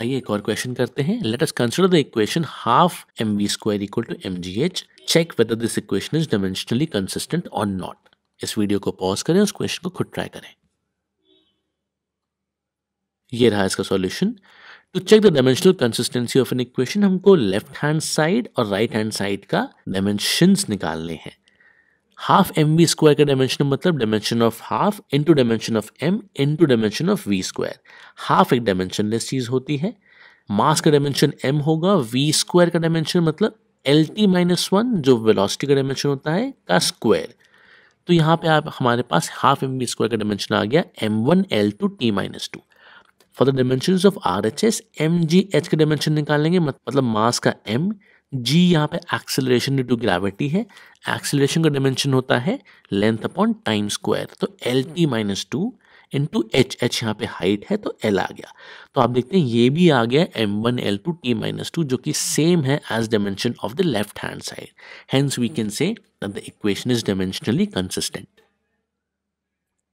आइए एक और क्वेश्चन करते हैं let us consider the equation half m v square equal to m g h check whether this equation is dimensionally consistent और not इस video को पॉज करें उस क्वेश्चन को खुद ट्राई करें ये रहा इसका solution to check the dimensional consistency of an equation हमको लेफ्ट हैंड साइड और राइट हैंड साइड का डायमेंशन निकालने हैं हाफ एम वी स्क्वायर का डायमेंशन मतलब dimension of half into dimension of m into dimension of v square half एक dimensionless चीज होती है मास का डायमेंशन एम होगा वी स्क्वायर का डायमेंशन मतलब एल टी माइनस वन जो वेलोसिटी का डायमेंशन होता है का स्क्वायर तो यहाँ पे आप हमारे पास हाफ एम बी स्क्वायर का डायमेंशन आ गया M one L two T minus two for the dimension of R H S m g h का डायमेंशन निकालेंगे मतलब मास का एम जी यहाँ पे एक्सेलरेशन ड्यू टू ग्रेविटी है एक्सेलरेशन का डायमेंशन होता है लेंथ अपॉन टाइम स्क्वायर तो L T minus two into h h यहाँ पे हाइट है तो एल आ गया तो आप देखते हैं ये भी आ गया M one L two T minus two जो कि सेम है as dimension of the left hand side hence we can say the equation is dimensionally consistent